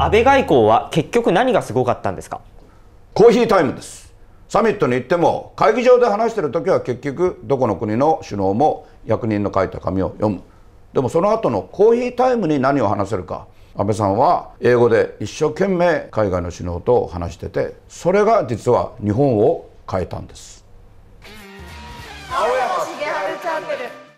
安倍外交は結局何がすごかったんですかコーヒータイムですサミットに行っても会議場で話してる時は結局どこの国の首脳も役人の書いた紙を読むでもその後のコーヒータイムに何を話せるか安倍さんは英語で一生懸命海外の首脳と話しててそれが実は日本を変えたんです青山茂